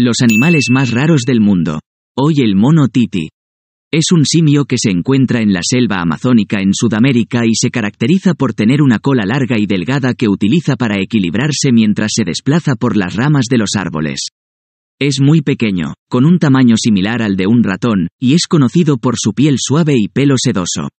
Los animales más raros del mundo. Hoy el mono titi. Es un simio que se encuentra en la selva amazónica en Sudamérica y se caracteriza por tener una cola larga y delgada que utiliza para equilibrarse mientras se desplaza por las ramas de los árboles. Es muy pequeño, con un tamaño similar al de un ratón, y es conocido por su piel suave y pelo sedoso.